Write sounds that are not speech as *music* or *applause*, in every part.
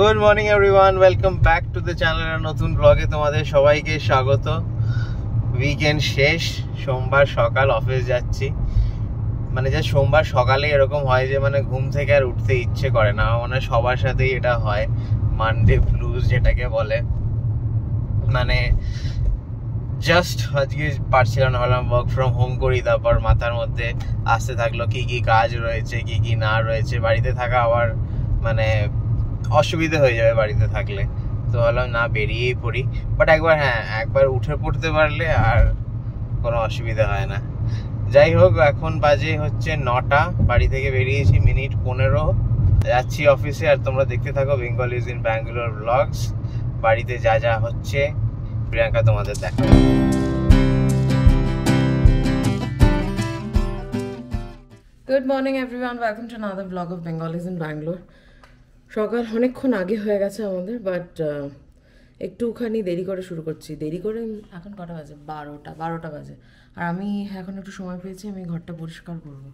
Good morning everyone welcome back to the channel নতুন ব্লগে তোমাদের সবাইকে স্বাগত উইকেন্ড শেষ সোমবার সকাল অফিস যাচ্ছি মানে যে সোমবার সকালে এরকম হয় যে মানে ঘুম থেকে আর উঠতে ইচ্ছে করে না মানে সবার সাথেই এটা হয় মানডে ব্লুজ যেটাকে বলে মানে জাস্ট আজকে পারছিলাম না হলাম ওয়ার্ক ফ্রম হোম করি তারপর মাথার মধ্যে আসতে থাকলো কি কি কাজ রয়েছে কি কি না রয়েছে বাড়িতে থাকা আবার মানে অসুবিধা হয়ে যাবে বাড়িতে থাকলে তো ভাবলাম না বেরিয়েই পড়ি বাট একবার হ্যাঁ একবার উঠে পড়তে পারলে আর কোনো অসুবিধা হয় না যাই হোক এখন বাজে হচ্ছে নটা বাড়ি থেকে বেরিয়েছি মিনিট পনেরো যাচ্ছি অফিসে আর তোমরা দেখতে থাকো Bengal is in Bangalore blogs বাড়িতে যা যা হচ্ছে প্রিয়াঙ্কা তোমাদের দেখা Good morning everyone, welcome to another vlog of Bengalis in Bangalore. সকাল অনেকক্ষণ আগে হয়ে গেছে আমাদের বাট uh, একটুখানি দেরি করে শুরু করছি দেরি করে এখন কটা বাজে বারোটা বারোটা বাজে আর আমি এখন একটু সময় পেয়েছি আমি ঘরটা পরিষ্কার করবো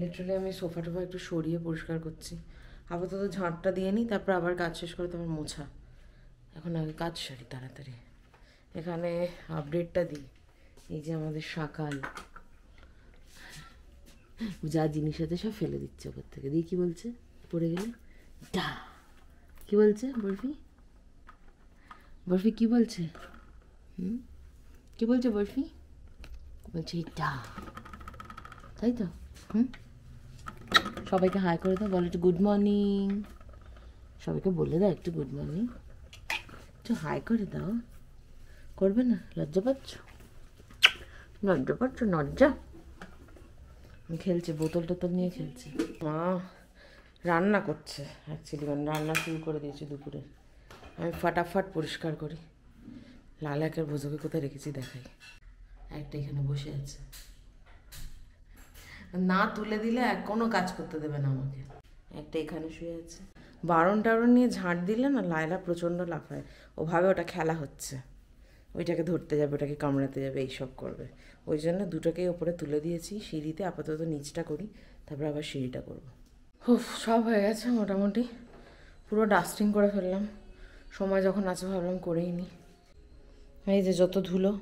লিটারালি আমি সোফা টোফা একটু সরিয়ে পরিষ্কার করছি আপাতত ঝাঁটটা দিয়ে নিই তারপর আবার কাজ শেষ করে তোমার মোছা এখন আগে কাজ সারি তাড়াতাড়ি এখানে আপডেটটা দিই এই যে আমাদের সকাল যা জিনিস আছে সব ফেলে দিচ্ছে ওপর থেকে দিয়ে কী বলছে পড়ে গেলে ডা কি বলছে বরফি বরফি কি বলছে হুম কি বলছে বরফি বলছে ডা তাই তো হুম সবাইকে হাই করে দাও বলো একটু গুড মর্নিং সবাইকে বলে দাও একটু গুড মর্নিং একটু হাই করে দাও করবে না লজ্জা পাচ্ছ লজ্জা পাচ্ছ লজ্জা খেলছে বোতল টোতল নিয়ে খেলছে মা রান্না করছে অ্যাকচুয়ালি মানে রান্না শুরু করে দিয়েছি দুপুরে আমি ফাটাফাট পরিষ্কার করি লাল একের বোঝোকে কোথায় রেখেছি দেখাই একটা এখানে বসে আছে না তুলে দিলে কোনো কাজ করতে দেবে না আমাকে একটা এখানে শুয়ে আছে বারণ টারণ নিয়ে ঝাঁট দিলে না লায়লা প্রচণ্ড লাফায় ওভাবে ওটা খেলা হচ্ছে ওইটাকে ধরতে যাবে ওটাকে কামড়াতে যাবে এইসব করবে ওই জন্য দুটোকেই ওপরে তুলে দিয়েছি সিঁড়িতে আপাতত নিচটা করি তারপর আবার সিঁড়িটা করবো হুফ সব হয়ে গেছে মোটামুটি পুরো ডাস্টিং করে ফেললাম সময় যখন আছে ভাবলাম করেই নি এই যে যত ধুলো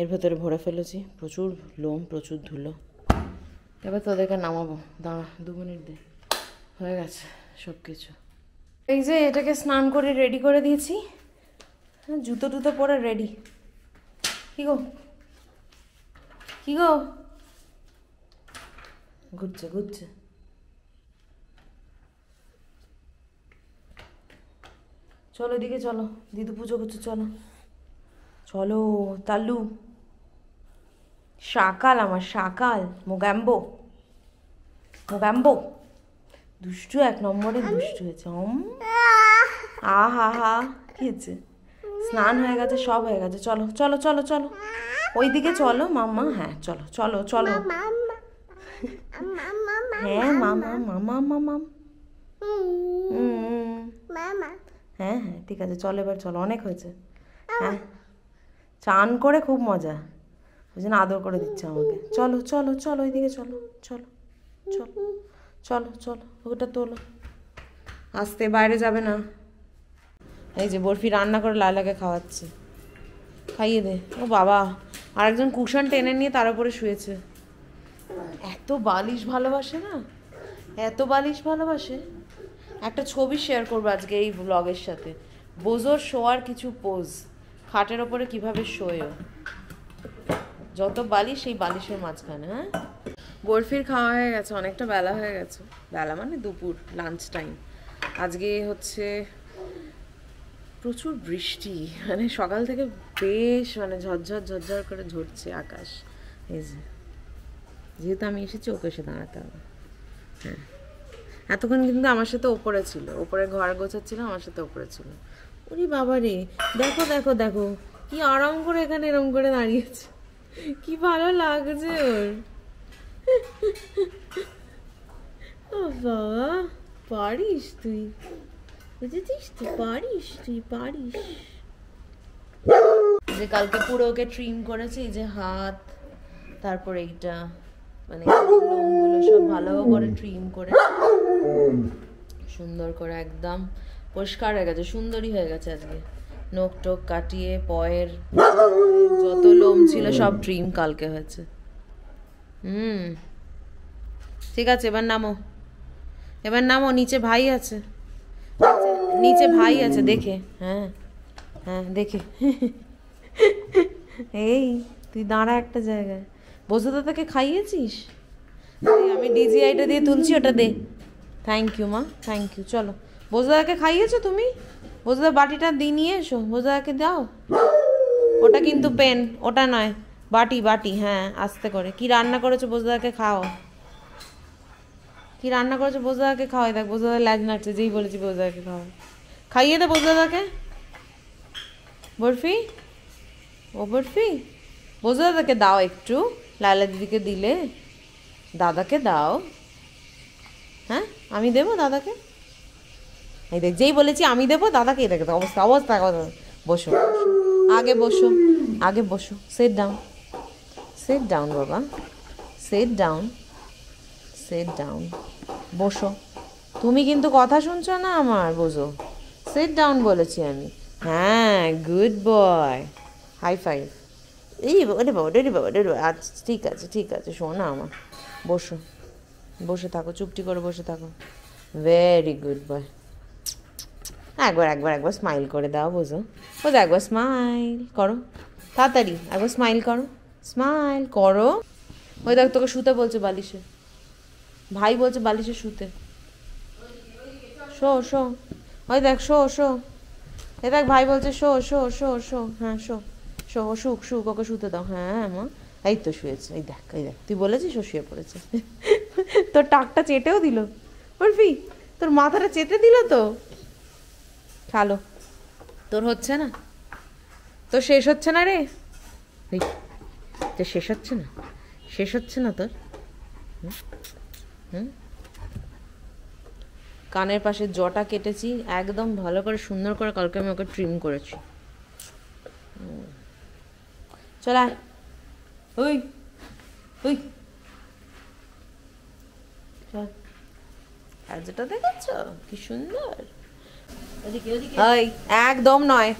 এর ভেতরে ভরে ফেলেছি প্রচুর লোম প্রচুর ধুলো এবার তোদেরকে নামাবো দাঁড়া দু মিনিট দে হয়ে গেছে সব কিছু এই যে এটাকে স্নান করে রেডি করে দিয়েছি হ্যাঁ, জুতো টুতো পরে রেডি কী গো কি গো ঘুরছে ঘুরছে চলো এদিকে চলো দিদু পুজো করছে চলো চলো তালু সাকাল আমার সাকাল মোগাম্বো মোগাম্বো দুষ্টু এক নম্বরে দুষ্টু হয়েছে আ হা হা খেয়েছে স্নান হয়ে গেছে সব হয়ে গেছে চলো চলো চলো চলো ওই দিকে চলো মামা হ্যাঁ চলো চলো চলো হ্যাঁ মামা মামা মামা হুম মামা হ্যাঁ হ্যাঁ ঠিক আছে চল এবার চলো অনেক হয়েছে হ্যাঁ চান করে খুব মজা ওই জন্য আদর করে দিচ্ছে আমাকে চলো চলো চলো ওইদিকে চলো চলো চলো চলো চলো ওটা তোলো আসতে বাইরে যাবে না এই যে বরফি রান্না করে লালাকে খাওয়াচ্ছে খাইয়ে দে ও বাবা আরেকজন কুশন টেনে নিয়ে তার উপরে শুয়েছে এত বালিশ ভালোবাসে না এত বালিশ ভালোবাসে একটা ছবি শেয়ার করবো আজকে এই ব্লগের সাথে বোজোর শোয়ার কিছু পোজ খাটের ওপরে কিভাবে শোয়েও যত বালিশ সেই বালিশের মাঝখানে হ্যাঁ বরফির খাওয়া হয়ে গেছে অনেকটা বেলা হয়ে গেছে বেলা মানে দুপুর লাঞ্চ টাইম আজকে হচ্ছে প্রচুর বৃষ্টি মানে সকাল থেকে বেশ মানে ঝরঝর ঝরঝর করে ঝরছে আকাশ এই যে যেহেতু আমি এসেছি ওকে এসে দাঁড়াতে হবে হ্যাঁ এতক্ষণ কিন্তু আমার সাথে ওপরে ছিল ওপরে ঘর গোছাচ্ছিল আমার সাথে ওপরে ছিল ওরে বাবা রে দেখো দেখো দেখো কি আরাম করে এখানে এরম করে দাঁড়িয়েছে কি ভালো লাগছে ওর বাবা পারিস তুই বুঝেছিস তুই পারিস তুই পারিস যে কালকে পুরো ওকে ট্রিম করেছি যে হাত তারপর এইটা মানে সব ভালো করে ট্রিম করে সুন্দর করে একদম পরিষ্কার হয়ে গেছে সুন্দরই হয়ে গেছে আজকে নোক টোক কাটিয়ে পয়ের যত লোম ছিল সব ড্রিম কালকে হয়েছে হুম ঠিক আছে এবার নামো এবার নামো নিচে ভাই আছে নিচে ভাই আছে দেখে হ্যাঁ হ্যাঁ দেখে এই তুই দাঁড়া একটা জায়গায় বসে তাকে খাইয়েছিস আমি ডিজিআইটা দিয়ে তুলছি ওটা দে থ্যাংক ইউ মা থ্যাংক ইউ চলো বোঝদাদাকে খাইয়েছো তুমি বোঝাদা বাটিটা দিয়ে নিয়ে এসো বোঝদাদাকে দাও ওটা কিন্তু পেন ওটা নয় বাটি বাটি হ্যাঁ আস্তে করে কি রান্না করেছো বোঝদাদাকে খাও কি রান্না করেছো বোঝদাদাকে খাওয়াই দেখ বোঝদাদা লাজ নাচছে যেই বলেছি বোঝদাকে খাওয়া খাইয়ে দে বোঝদাদাকে বরফি ও বরফি বোঝদাদাকে দাও একটু লালা দিদিকে দিলে দাদাকে দাও হ্যাঁ আমি দেবো দাদাকে এই দেখ যেই বলেছি আমি দেবো দাদাকে দেখে অবস্থা অবস্থা বসো আগে বসো আগে বসো সেট ডাউন সেট ডাউন বাবা সেট ডাউন সেট ডাউন বসো তুমি কিন্তু কথা শুনছো না আমার বোঝো সেট ডাউন বলেছি আমি হ্যাঁ গুড বয় হাই ফাইভ এই বাবা রে বাবা রে বাবা রে বাবা আচ্ছা ঠিক আছে ঠিক আছে শোনো আমার বসো বসে থাকো চুপটি করে বসে থাকো ভেরি গুড বয় একবার একবার একবার স্মাইল করে দাও বোঝো বোঝো একবার স্মাইল করো তাড়াতাড়ি একবার স্মাইল করো স্মাইল করো ওই দেখ তোকে শুতে বলছে বালিশে ভাই বলছে বালিশে শুতে শো শো ওই দেখ শো শো এ দেখ ভাই বলছে শো শো শো শো হ্যাঁ শো শো ও শুক শুক ওকে শুতে দাও হ্যাঁ মা এই তো শুয়েছে এই দেখ এই দেখ তুই বলেছিস ও শুয়ে পড়েছে তোর টাকটা চেটেও দিল বলবি তোর মাথাটা চেটে দিল তো খালো তোর হচ্ছে না তোর শেষ হচ্ছে না রে তো শেষ হচ্ছে না শেষ হচ্ছে না তোর হুম কানের পাশে জটা কেটেছি একদম ভালো করে সুন্দর করে কালকে আমি ওকে ট্রিম করেছি চল ওই ওই কাজটা আচ্ছা। দেখাচ্ছ কি সুন্দর ওই একদম নয়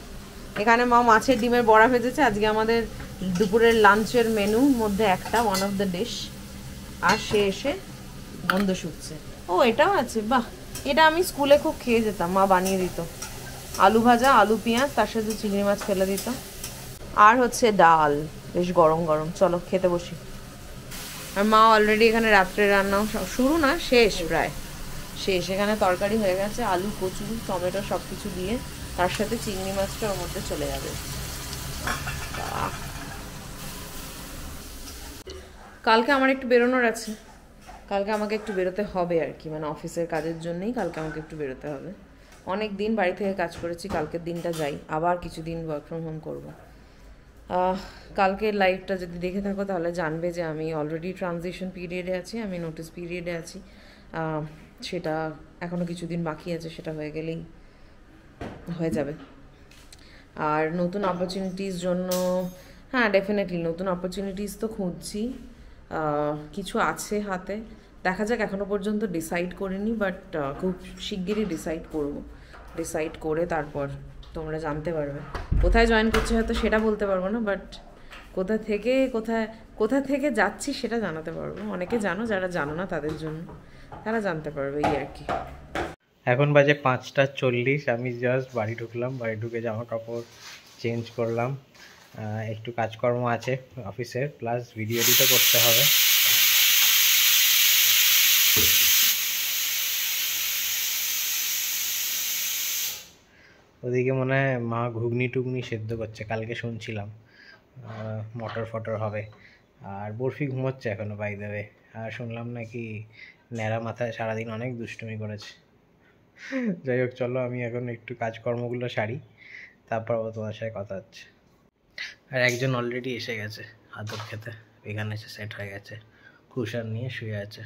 এখানে মা মাছের ডিমের বড়া ভেজেছে আজকে আমাদের দুপুরের লাঞ্চের মেনু মধ্যে একটা ওয়ান অফ দ্য ডিশ আর সে এসে গন্ধ শুকছে ও এটাও আছে বাহ এটা আমি স্কুলে খুব খেয়ে যেতাম মা বানিয়ে দিত আলু ভাজা আলু পেঁয়াজ তার সাথে চিংড়ি মাছ ফেলে দিত আর হচ্ছে ডাল বেশ গরম গরম চলো খেতে বসি আর মা অলরেডি এখানে রাত্রে রান্নাও শুরু না শেষ প্রায় শেষ এখানে তরকারি হয়ে গেছে আলু কচু টমেটো সব কিছু দিয়ে তার সাথে চিংড়ি মাছটা ওর মধ্যে চলে যাবে কালকে আমার একটু বেরোনোর আছে কালকে আমাকে একটু বেরোতে হবে আর কি মানে অফিসের কাজের জন্যই কালকে আমাকে একটু বেরোতে হবে অনেক দিন বাড়ি থেকে কাজ করেছি কালকের দিনটা যাই আবার কিছুদিন ওয়ার্ক ফ্রম হোম করবো কালকের লাইফটা যদি দেখে থাকো তাহলে জানবে যে আমি অলরেডি ট্রানজিশন পিরিয়ডে আছি আমি নোটিস পিরিয়ডে আছি সেটা এখনও কিছুদিন বাকি আছে সেটা হয়ে গেলেই হয়ে যাবে আর নতুন অপরচুনিটিস জন্য হ্যাঁ ডেফিনেটলি নতুন অপরচুনিটিস তো খুঁজছি কিছু আছে হাতে দেখা যাক এখনও পর্যন্ত ডিসাইড করিনি বাট খুব শিগগিরই ডিসাইড করব ডিসাইড করে তারপর তোমরা জানতে পারবে কোথায় জয়েন করছি হয়তো সেটা বলতে পারবো না বাট কোথা থেকে কোথায় কোথা থেকে যাচ্ছি সেটা জানাতে পারবো অনেকে জানো যারা জানো না তাদের জন্য তারা জানতে পারবে এই আর কি এখন বাজে পাঁচটা চল্লিশ আমি জাস্ট বাড়ি ঢুকলাম বাড়ি ঢুকে জামা কাপড় চেঞ্জ করলাম একটু কাজকর্ম আছে অফিসের প্লাস ভিডিও এডিটও করতে হবে ওদিকে মনে হয় মা ঘুগনি টুগনি সেদ্ধ করছে কালকে শুনছিলাম মটর ফটর হবে আর বরফি ঘুমোচ্ছে এখনও বাই দেবে আর শুনলাম নাকি ন্যাড়া মাথায় সারাদিন অনেক দুষ্টুমি করেছে যাই হোক চলো আমি এখন একটু কাজকর্মগুলো সারি তারপর তোমার সাথে কথা হচ্ছে আর একজন অলরেডি এসে গেছে আদর খেতে এখানে এসে সেট হয়ে গেছে কুশার নিয়ে শুয়ে আছে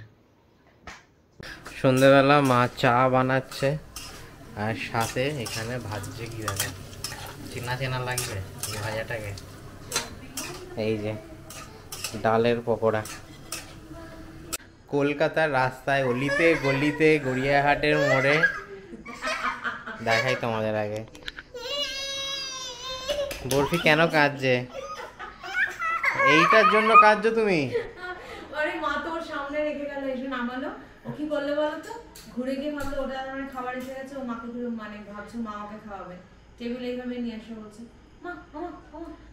সন্ধেবেলা মা চা বানাচ্ছে আর সাথে এখানে ভাজছে কি দেখেন চেনা চেনা লাগবে এই ভাজাটাকে এই যে ডালের পকোড়া কলকাতার রাস্তায় অলিতে গলিতে গড়িয়াহাটের মোড়ে দেখাই তোমাদের আগে বরফি কেন কাঁদছে এইটার জন্য কাঁদছো তুমি আরে মা তোর সামনে রেখে গেল এসে নামালো ও কি করলে বলো তো ঘুরে গিয়ে ভাবলো ওটা মানে খাবার এসে গেছে ও মাকে ঘুরে মানে ভাবছো মা ওকে খাওয়াবে টেবিল এইভাবে নিয়ে আসা বলছে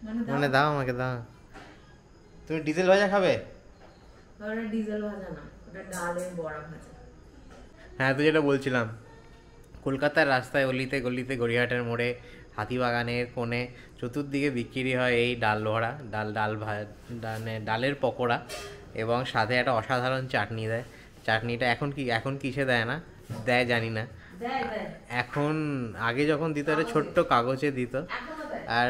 মানে, মানে দাও আমাকে দাও তুমি ডিজেল ভাজা খাবে ওটা ডিজেল ভাজা না ওটা ডালের বড়া ভাজা হ্যাঁ তো যেটা বলছিলাম কলকাতার রাস্তায় অলিতে গলিতে গড়িয়াহাটের মোড়ে হাতিবাগানের কোণে চতুর্দিকে বিক্রি হয় এই ডাল লোহরা ডাল ডাল ভাত মানে ডালের পকোড়া এবং সাথে একটা অসাধারণ চাটনি দেয় চাটনিটা এখন কি এখন কিসে দেয় না দেয় জানি না এখন আগে যখন দিত একটা ছোট্ট কাগজে দিত আর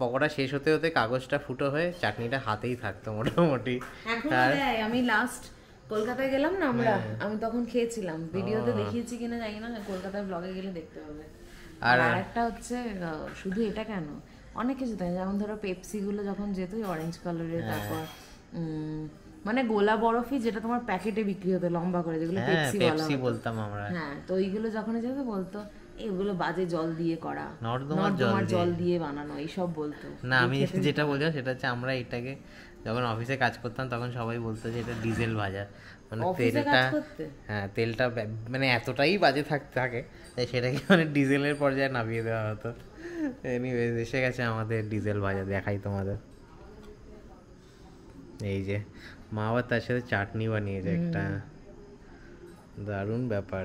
পকোড়া শেষ হতে হতে কাগজটা ফুটো হয়ে চাটনিটা হাতেই থাকতো মোটামুটি আমি লাস্ট কলকাতায় গেলাম না আমরা হ্যাঁ। আমি তখন খেয়েছিলাম ভিডিওতে দেখিয়েছি কিনা জানি না কলকাতার ব্লগে গেলে দেখতে পাবে আর একটা হচ্ছে শুধু এটা কেন অনেক কিছু দেয় যেমন ধরো পেপসিগুলো যখন যেত অরেঞ্জ কালারের তারপর মানে গোলা বরফি যেটা তোমার প্যাকেটে বিক্রি হতো লম্বা করে যেগুলো পেপসি হ্যাঁ, বলা বলতাম আমরা হ্যাঁ তো ওইগুলো যখন যেত বলতো এগুলো বাজে জল দিয়ে করা নর্দমার জল দিয়ে বানানো এইসব বলতো না আমি *laughs* যেটা বলছিলাম সেটা হচ্ছে আমরা এটাকে যখন অফিসে কাজ করতাম তখন সবাই বলতো যে এটা ডিজেল বাজার মানে তেলটা হ্যাঁ তেলটা মানে এতটাই বাজে থাকতে থাকে তাই সেটাকে মানে ডিজেলের পর্যায়ে নামিয়ে দেওয়া হতো এনিওয়েজ এসে গেছে আমাদের ডিজেল বাজার দেখাই তোমাদের এই যে মা আবার তার সাথে চাটনি বানিয়েছে একটা দারুণ ব্যাপার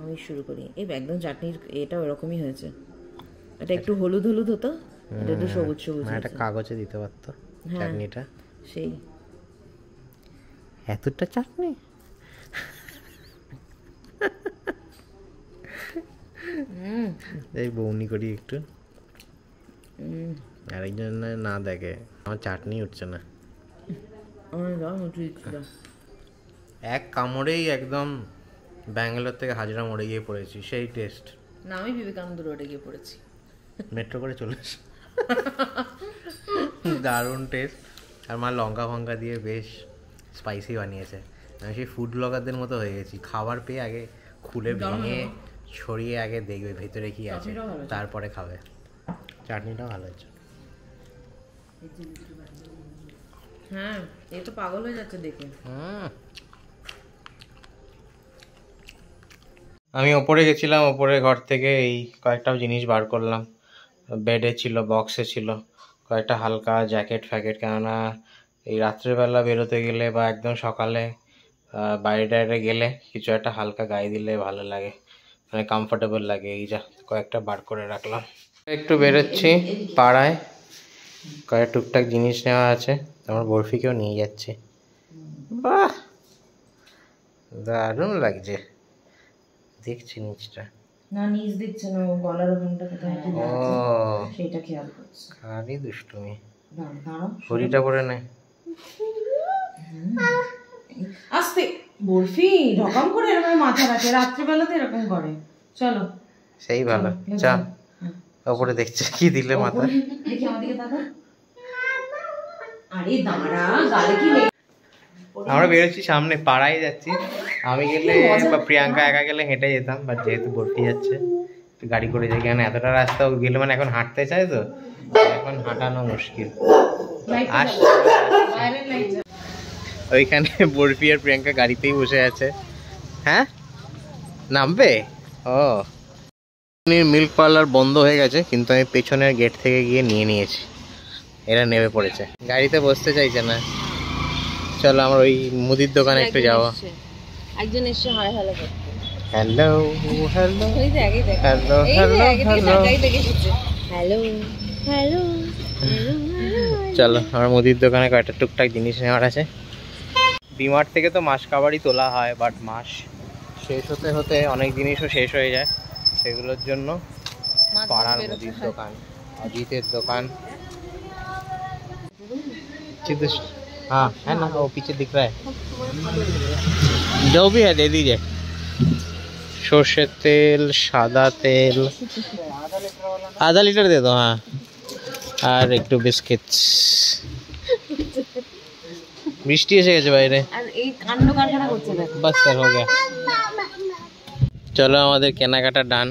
আমি শুরু করি এই একদম চাটনির এটা ওরকমই হয়েছে এটা একটু হলুদ হলুদ হতো এটা একটু সবুজ সবুজ মানে এটা কাগজে দিতে পারতো হ্যাঁ, চাটনিটা সেই এতটা চাটনি এই বৌনি করি একটু আরেকজন না দেখে আমার চাটনি উঠছে না এক কামড়েই একদম ব্যাঙ্গালোর থেকে হাজিরা মোড়ে গিয়ে পড়েছি সেই টেস্ট না আমি বিবেকানন্দ রোডে গিয়ে পড়েছি মেট্রো করে চলে এসে দারুণ টেস্ট আর মা লঙ্কা ফঙ্কা দিয়ে বেশ স্পাইসি বানিয়েছে আমি সেই ফুড ব্লগারদের মতো হয়ে গেছি খাবার পেয়ে আগে খুলে ভেঙে ছড়িয়ে আগে দেখবে ভেতরে কি আছে তারপরে খাবে চাটনিটা ভালো হয়েছে হ্যাঁ এ তো পাগল হয়ে যাচ্ছে দেখে আমি ওপরে গেছিলাম ওপরে ঘর থেকে এই কয়েকটা জিনিস বার করলাম বেডে ছিল বক্সে ছিল কয়েকটা হালকা জ্যাকেট ফ্যাকেট কেননা এই রাত্রেবেলা বেরোতে গেলে বা একদম সকালে বাইরে টাইরে গেলে কিছু একটা হালকা গায়ে দিলে ভালো লাগে মানে কমফোর্টেবল লাগে এই যা কয়েকটা বার করে রাখলাম একটু বেরোচ্ছি পাড়ায় কয়েক টুকটাক জিনিস নেওয়া আছে আমার বরফিকেও নিয়ে যাচ্ছে বাহ দারুণ লাগছে দেখছি নিচটা না নিচ দেখছে না গলার ওখানটা কোথায় সেটা খেয়াল করছে খালি দুষ্টুমি হরিটা পরে নে আস্তে বরফি রকম করে এরকম মাথা রাখে রাত্রিবেলাতে এরকম করে চলো সেই ভালো চা হ্যাঁ। ওপরে দেখছে কি দিলে মাথা দেখি দাদা আরে দাঁড়া গালে কি আমরা বেরোচ্ছি সামনে পাড়ায় যাচ্ছি আমি গেলে বা প্রিয়াঙ্কা একা গেলে হেঁটে যেতাম বা যেহেতু ভর্তি যাচ্ছে গাড়ি করে যাই কেন এতটা রাস্তা গেলে মানে এখন হাঁটতে চায় তো এখন হাঁটানো মুশকিল ওইখানে বরফি আর প্রিয়াঙ্কা গাড়িতেই বসে আছে হ্যাঁ নামবে ও মিল্ক পার্লার বন্ধ হয়ে গেছে কিন্তু আমি পেছনের গেট থেকে গিয়ে নিয়ে নিয়েছি এরা নেমে পড়েছে গাড়িতে বসতে চাইছে না চলো আমার ওই মুদির দোকানে একটু যাওয়া একজন এসে hi hello hello hello hello hello hello hello hello চলো আমার মুদির দোকানে কয়েকটা টুকটাক জিনিস নেওয়ার আছে ডিমার্ট থেকে তো মাস কাবারই তোলা হয় বাট মাস শেষ হতে হতে অনেক জিনিসও শেষ হয়ে যায় সেগুলোর জন্য পাড়ার মুদির দোকান অজিতের দোকান কিছু হ্যাঁ হ্যাঁ না ও পিছে দেখরাে দাও বিয়া দে दीजिए সরষের তেল সাদা তেল আধা লিটার वाला আধা লিটার দে তো হ্যাঁ আর একটু বিস্কিট মিষ্টি এসে যায় ভাইরে আর এই কান্দ কান্দা করতে থাকে বাস সর হয়ে গেল চলো আমাদের কেনা কাটা ডান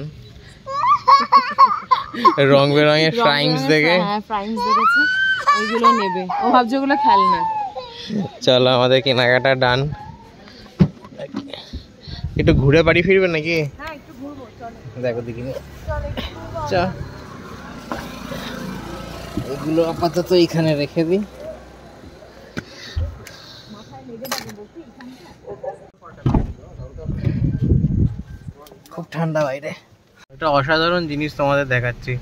রং বেরঙের ফ্রাইংস দেখে হ্যাঁ ফ্রাইংস দেখেছ ওইগুলো নেবে ও ভাবছে ওগুলো না চলো আমাদের কেনাকাটা ডান একটু ঘুরে বাড়ি ফিরবে নাকি হ্যাঁ, দেখো দেখি চা এগুলো আপাতত এখানে রেখে দিই খুব ঠান্ডা বাইরে একটা অসাধারণ জিনিস তোমাদের দেখাচ্ছি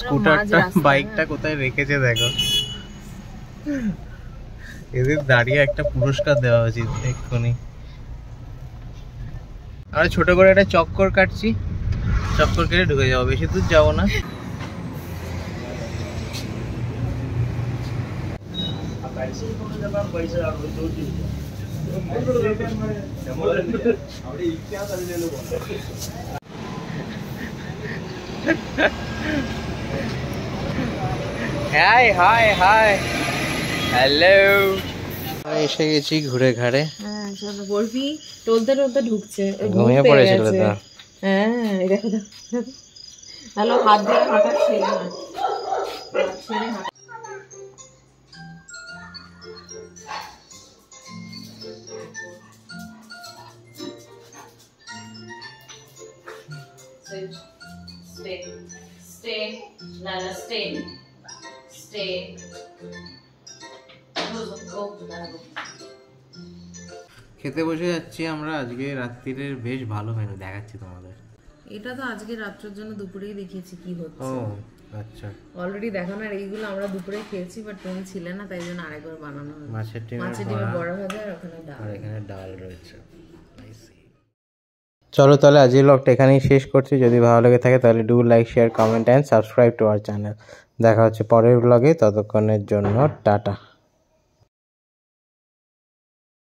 স্কুটারটা বাইকটা হ্যাঁ। কোথায় রেখেছে দেখো এদের দাঁড়িয়ে একটা পুরস্কার দেওয়া উচিত এক্ষুনি আর ছোট করে একটা চক্কর কাটছি চক্কর কেটে ঢুকে যাবো বেশি দূর যাবো না হাই হাই হাই হ্যালো এসে গেছি ঘুরে ঘাড়ে হ্যাঁ, বরফি টলতে টলতে ঢুকছে ঘুমিয়ে পড়েছিল তো হ্যাঁ দেখো হ্যালো হাত দিয়ে হাঁটা ছেড়ে ছেড়ে হাঁটা Stay. Stay. Lala, stay. খেতে বসে যাচ্ছি আমরা আজকে রাত্রির বেশ ভালো মেনু দেখাচ্ছি তোমাদের এটা তো আজকে রাত্রের জন্য দুপুরেই দেখিয়েছি কি হচ্ছে ও আচ্ছা অলরেডি দেখানো আর এইগুলো আমরা দুপুরে খেয়েছি বাট তুমি ছিলে না তাই জন্য আরেকবার বানানো হয়েছে মাছের ডিম মাছের ডিমের বড় ভাজা আর ওখানে ডাল এখানে ডাল রয়েছে চলো তাহলে আজকের লকটা এখানেই শেষ করছি যদি ভালো লেগে থাকে তাহলে do like share comment and subscribe to our channel দেখা হচ্ছে পরের ব্লগে ততক্ষণের জন্য টাটা